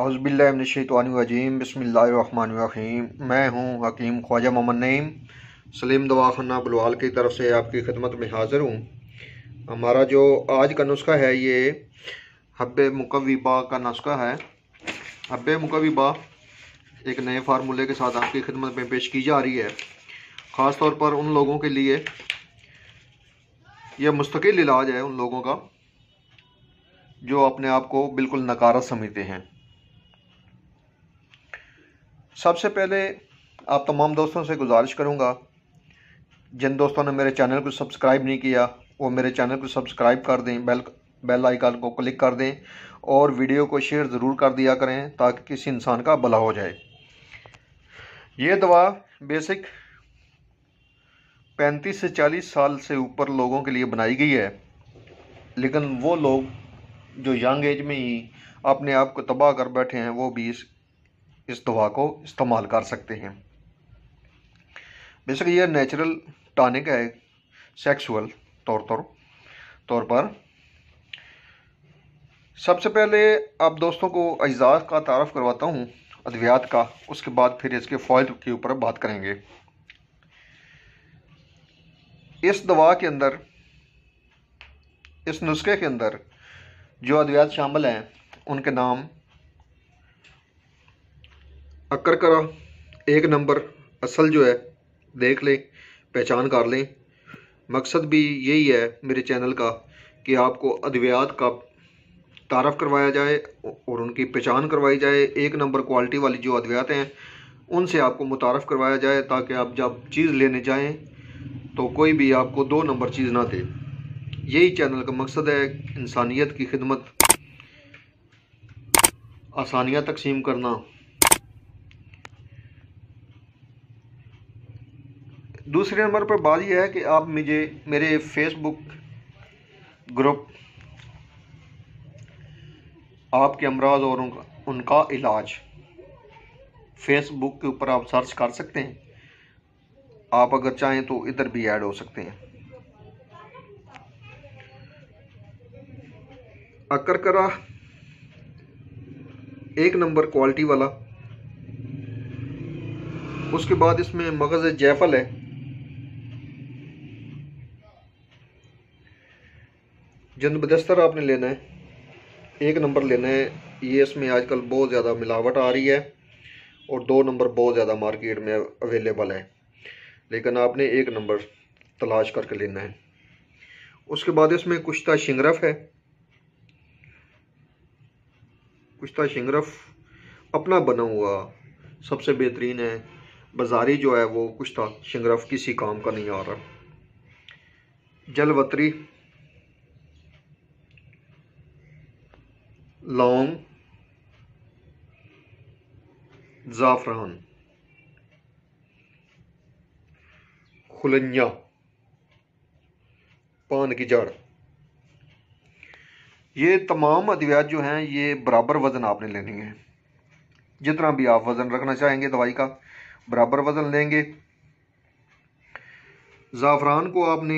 हौज़बिल्लाशतवानजीम बसमीम मैं हूँ हकीम ख्वाजा मोहम्मद नईम सलीम दवाखाना बुलवाल की तरफ से आपकी खदमत में हाज़िर हूँ हमारा जो आज का नुस्खा है ये हब मुकवीबा का नुस्खा है हब मुकवीबा एक नए फार्मूले के साथ आपकी खिदमत में पेश की जा रही है ख़ास तौर पर उन लोगों के लिए यह मुस्तकिल इलाज है उन लोगों का जो अपने आप को बिल्कुल नकारा समझते हैं सबसे पहले आप तमाम दोस्तों से गुजारिश करूँगा जिन दोस्तों ने मेरे चैनल को सब्सक्राइब नहीं किया वो मेरे चैनल को सब्सक्राइब कर दें बेल बेल आइकन को क्लिक कर दें और वीडियो को शेयर ज़रूर कर दिया करें ताकि किसी इंसान का भला हो जाए ये दवा बेसिक 35 से 40 साल से ऊपर लोगों के लिए बनाई गई है लेकिन वो लोग जो यंग एज में ही अपने आप को तबाह कर बैठे हैं वो भी इस इस दवा को इस्तेमाल कर सकते हैं बेशक यह नेचुरल टॉनिक है सेक्सुअल तौर तौर तौर पर सबसे पहले आप दोस्तों को अजाज का तारफ़ करवाता हूँ अद्वियात का उसके बाद फिर इसके फॉइल के ऊपर बात करेंगे इस दवा के अंदर इस नुस्खे के अंदर जो अद्वियात शामिल हैं उनके नाम अक्कर करा एक नंबर असल जो है देख लें पहचान कर लें मकसद भी यही है मेरे चैनल का कि आपको अद्वियात का तारफ़ करवाया जाए और उनकी पहचान करवाई जाए एक नंबर क्वालिटी वाली जो अद्वियात हैं उनसे आपको मुतारफ़ करवाया जाए ताकि आप जब चीज़ लेने जाएं तो कोई भी आपको दो नंबर चीज़ ना दे यही चैनल का मकसद है इंसानियत की खिदमत आसानियाँ तकसीम करना दूसरे नंबर पर बात यह है कि आप मुझे मेरे फेसबुक ग्रुप आपके अमराज और उनका, उनका इलाज फेसबुक के ऊपर आप सर्च कर सकते हैं आप अगर चाहें तो इधर भी ऐड हो सकते हैं करा एक नंबर क्वालिटी वाला उसके बाद इसमें मगज़ जयफल है जन बदस्तर आपने लेना है एक नंबर लेना है ये इसमें आजकल बहुत ज़्यादा मिलावट आ रही है और दो नंबर बहुत ज़्यादा मार्केट में अवेलेबल है लेकिन आपने एक नंबर तलाश करके लेना है उसके बाद इसमें कुश्ता शिंगरफ है कुश्ता शिंगरफ अपना बना हुआ सबसे बेहतरीन है बाजारी जो है वो कुश्ता शिंगरफ किसी काम का नहीं आ रहा जलवतरी लौंग ज़ाफ़रान खुलनिया पान की जड़ ये तमाम अद्वियात जो हैं ये बराबर वज़न आपने लेने हैं जितना भी आप वज़न रखना चाहेंगे दवाई का बराबर वज़न लेंगे ज़ाफ़रान को आपने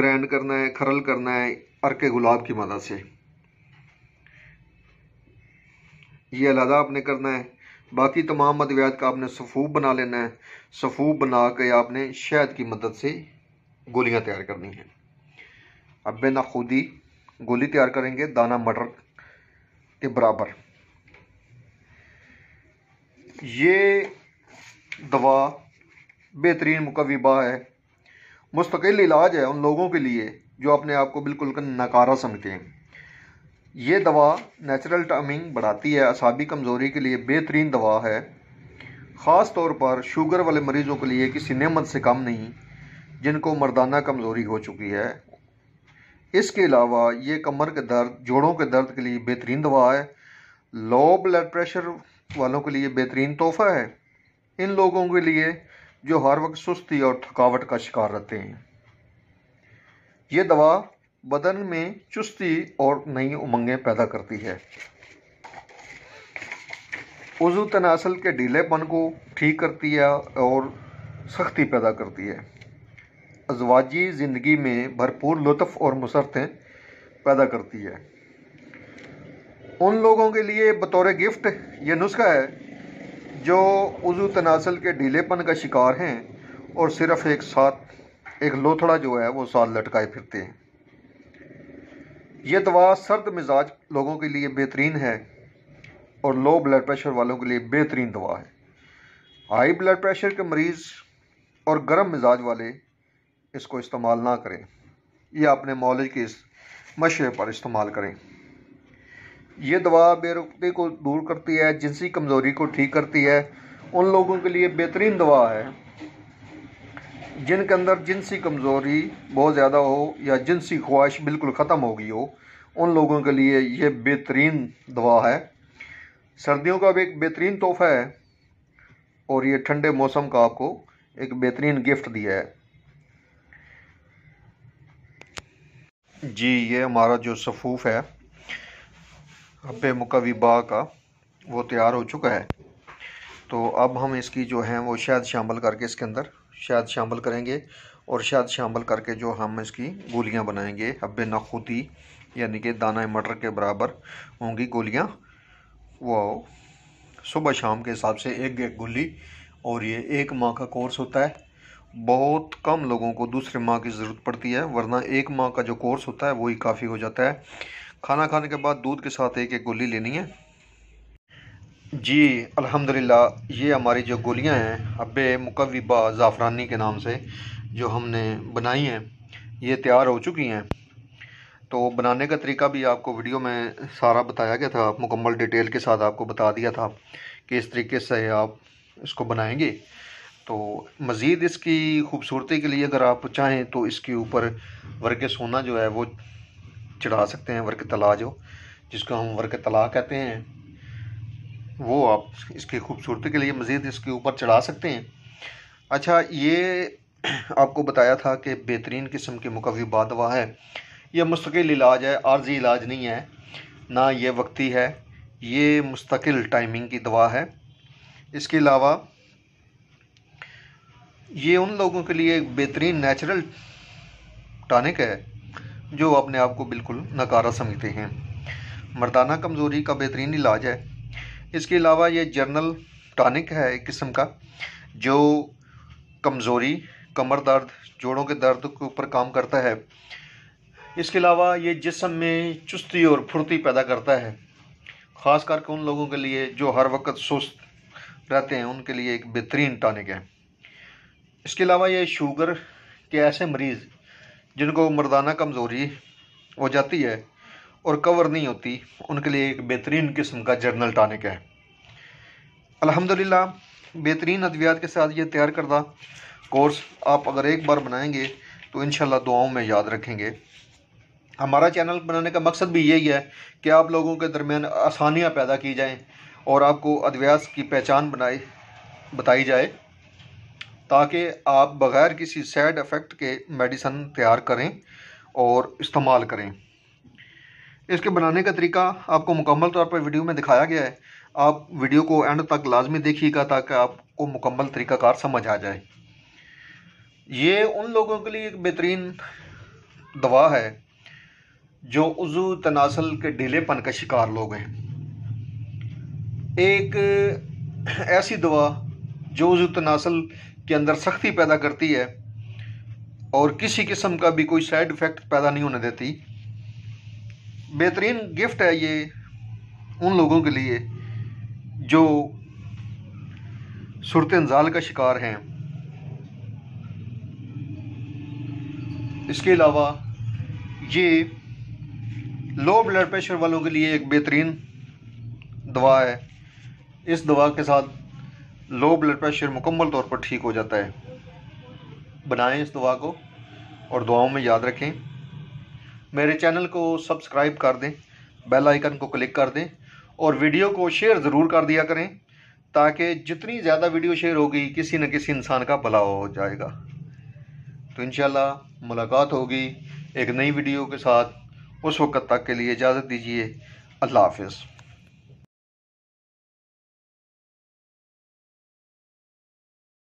ग्रैंड करना है खरल करना है अरके गुलाब की मदद से ये अलहदा आपने करना है बाकी तमाम अद्वियात का आपने सफूब बना लेना है सफूब बना के आपने शहद की मदद से गोलियां तैयार करनी हैं अब खुदी गोली तैयार करेंगे दाना मटर के बराबर ये दवा बेहतरीन मुकविबा है मुस्तकिल इलाज है उन लोगों के लिए जो अपने आप को बिल्कुल नकारा समझते हैं ये दवा नेचुरल टर्मिंग बढ़ाती है असाबी कमज़ोरी के लिए बेहतरीन दवा है ख़ास तौर पर शुगर वाले मरीज़ों के लिए किसी नमत से कम नहीं जिनको मर्दाना कमज़ोरी हो चुकी है इसके अलावा ये कमर के दर्द जोड़ों के दर्द के लिए बेहतरीन दवा है लो ब्लड प्रेशर वालों के लिए बेहतरीन तोहफा है इन लोगों के लिए जो हर वक्त सुस्ती और थकावट का शिकार रहते हैं ये दवा बदन में चुस्ती और नई उमंगें पैदा करती है उजू तनासल के ढीलेपन को ठीक करती है और सख्ती पैदा करती है अजवाजी ज़िंदगी में भरपूर लुत्फ़ और मसरतें पैदा करती है उन लोगों के लिए बतौर गिफ्ट ये नुस्खा है जो उजू तनासल के ढीलेपन का शिकार हैं और सिर्फ़ एक साथ एक लोथड़ा जो है वो साथ लटकाए फिरते हैं ये दवा सर्द मिजाज लोगों के लिए बेहतरीन है और लो ब्लड प्रेशर वालों के लिए बेहतरीन दवा है हाई ब्लड प्रेशर के मरीज़ और गर्म मिजाज वाले इसको इस्तेमाल ना करें या अपने मौलज के इस मशरे पर इस्तेमाल करें यह दवा बेरुखती को दूर करती है जिनसी कमज़ोरी को ठीक करती है उन लोगों के लिए बेहतरीन दवा है जिनके अंदर जिनसी कमज़ोरी बहुत ज़्यादा हो या जिनसी ख्वाहिश बिल्कुल ख़त्म हो गई हो उन लोगों के लिए ये बेहतरीन दवा है सर्दियों का भी एक बेहतरीन तोहफ़ा है और ये ठंडे मौसम का आपको एक बेहतरीन गिफ्ट दिया है जी ये हमारा जो सफ़ूफ है अब मुकवी बा का वो तैयार हो चुका है तो अब हम इसकी जो है वो शायद शामिल करके इसके अंदर शायद शामिल करेंगे और शायद शामिल करके जो हम इसकी गोलियां बनाएंगे हब्बे नखुदी यानी कि दाना मटर के बराबर होंगी गोलियां वो सुबह शाम के हिसाब से एक एक गोली और ये एक माह का कोर्स होता है बहुत कम लोगों को दूसरे माह की ज़रूरत पड़ती है वरना एक माह का जो कोर्स होता है वही काफ़ी हो जाता है खाना खाने के बाद दूध के साथ एक एक गोली लेनी है जी अल्हम्दुलिल्लाह ये हमारी जो गोलियां हैं अब मुकविबा ज़ाफ़रानी के नाम से जो हमने बनाई हैं ये तैयार हो चुकी हैं तो बनाने का तरीका भी आपको वीडियो में सारा बताया गया था मुकम्मल डिटेल के साथ आपको बता दिया था कि इस तरीके से आप इसको बनाएंगे तो मज़ीद इसकी खूबसूरती के लिए अगर आप चाहें तो इसके ऊपर वर्क सोना जो है वो चढ़ा सकते हैं वर्क तला जो जिसको हम वर्क तला कहते हैं वो आप इसकी खूबसूरती के लिए मज़ीद इसके ऊपर चढ़ा सकते हैं अच्छा ये आपको बताया था कि बेहतरीन किस्म के मुकवी दवा है यह मुस्तकिल इलाज है आर्जी इलाज नहीं है ना ये वक्ती है ये मुस्तकिल टाइमिंग की दवा है इसके अलावा ये उन लोगों के लिए एक बेहतरीन नेचुरल टॉनिक है जो अपने आप को बिल्कुल नकारा समझते हैं मर्दाना कमज़ोरी का बेहतरीन इलाज है इसके अलावा ये जर्नल टॉनिक है एक किस्म का जो कमज़ोरी कमर दर्द जोड़ों के दर्द के ऊपर काम करता है इसके अलावा ये जिसम में चुस्ती और फुर्ती पैदा करता है ख़ास करके उन लोगों के लिए जो हर वक्त सुस्त रहते हैं उनके लिए एक बेहतरीन टॉनिक है इसके अलावा ये शुगर के ऐसे मरीज़ जिनको मर्दाना कमज़ोरी हो जाती है और कवर नहीं होती उनके लिए एक बेहतरीन किस्म का जर्नल टानिक है अल्हम्दुलिल्लाह बेहतरीन अद्वियात के साथ ये तैयार करदा कोर्स आप अगर एक बार बनाएंगे तो इन दुआओं में याद रखेंगे हमारा चैनल बनाने का मकसद भी यही है कि आप लोगों के दरमियान आसानियाँ पैदा की जाएँ और आपको अद्व्यास की पहचान बनाई बताई जाए ताकि आप बग़ैर किसी सैड इफ़ेक्ट के मेडिसन तैयार करें और इस्तेमाल करें इसके बनाने का तरीका आपको मुकम्मल तौर पर वीडियो में दिखाया गया है आप वीडियो को एंड तक लाजमी देखिएगा ताकि आपको मुकम्मल तरीकाकार समझ आ जाए ये उन लोगों के लिए एक बेहतरीन दवा है जो उजू तनासल के ढीलेपन का शिकार लोग हैं एक ऐसी दवा जो उजू तनासल के अंदर सख्ती पैदा करती है और किसी किस्म का भी कोई साइड इफ़ेक्ट पैदा नहीं होने देती बेहतरीन गिफ्ट है ये उन लोगों के लिए जो सूरत इंजाल का शिकार हैं इसके अलावा ये लो ब्लड प्रेशर वालों के लिए एक बेहतरीन दवा है इस दवा के साथ लो ब्लड प्रेशर मुकम्मल तौर पर ठीक हो जाता है बनाएं इस दवा को और दुआओं में याद रखें मेरे चैनल को सब्सक्राइब कर दें बेल आइकन को क्लिक कर दें और वीडियो को शेयर ज़रूर कर दिया करें ताकि जितनी ज़्यादा वीडियो शेयर होगी किसी न किसी इंसान का भला हो जाएगा तो इन मुलाकात होगी एक नई वीडियो के साथ उस वक़्त तक के लिए इजाज़त दीजिए अल्लाह हाफिज़